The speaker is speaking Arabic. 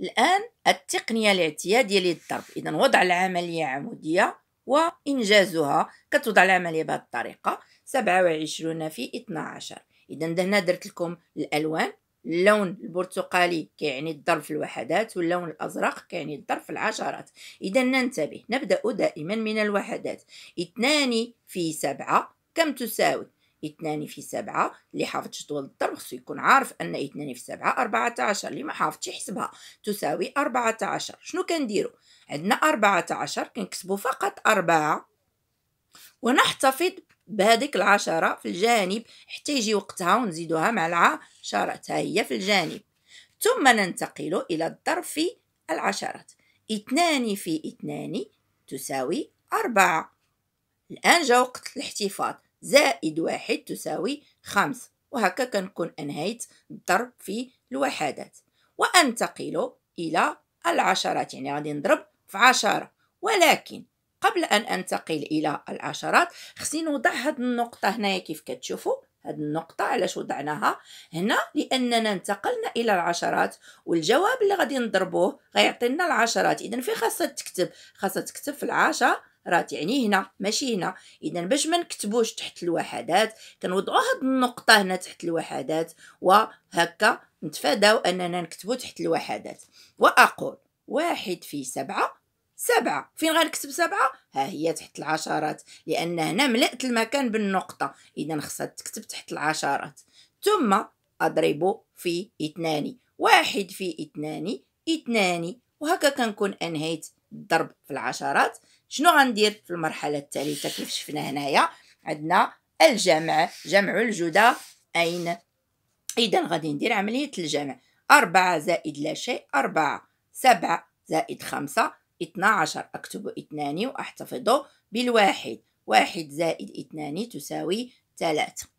الآن التقنية الاعتيادية للضرب إذا وضع العملية عمودية وإنجازها كتوضع العملية بهذه الطريقة 27 في 12 إذا هنا درت لكم الألوان اللون البرتقالي كيعني الضرب في الوحدات واللون الازرق كيعني الضرب في العشرات اذا ننتبه نبدا دائما من الوحدات اثنان في سبعه كم تساوي اثنان في سبعة اللي حافظ جدول الضرب خصو يكون عارف أن اثنان في سبعة أربعة عشر اللي ما حافظش يحسبها تساوي أربعة عشر شنو كنديرو عندنا أربعة عشر كنكتبو فقط أربعة ونحتفظ بهذيك العشرة في الجانب حتى يجي وقتها ونزيدوها مع العشرة هي في الجانب ثم ننتقل إلى الضرب في العشرات اثنان في اثنان تساوي أربعة الآن جا وقت الاحتفاظ زائد واحد تساوي خمسة وهكا كنكون أنهيت الضرب في الوحدات وأنتقل إلى العشرات يعني غادي نضرب في عشرة ولكن قبل أن أنتقل إلى العشرات خصني نوضع هاد النقطة هنايا كيف كتشوفوا هاد النقطة علاش وضعناها هنا لأننا انتقلنا إلى العشرات والجواب اللي غادي نضربوه غيعطينا العشرات إذا فين خاصها تكتب خاصها تكتب في العشرة راه تعني هنا ماشي هنا اذا باش ما نكتبوش تحت الوحدات كنوضعوا هاد النقطه هنا تحت الوحدات وهكا نتفاداو اننا نكتبو تحت الوحدات واقول واحد في سبعة سبعة فين غنكتب سبعة ها هي تحت العشرات لان هنا ملأت المكان بالنقطة اذا خصها تكتب تحت العشرات ثم اضرب في اثنان واحد في اثنان اثنان وهكا كنكون انهيت الضرب في العشرات شنو غندير في المرحله الثالثه كيف شفنا هنايا عندنا الجمع جمع الجدى اين اذا غادي ندير عمليه الجمع أربعة زائد لا شيء أربعة سبعة زائد خمسة اثنا عشر أكتب اثنان وأحتفظ بالواحد واحد زائد اثنان تساوي ثلاثة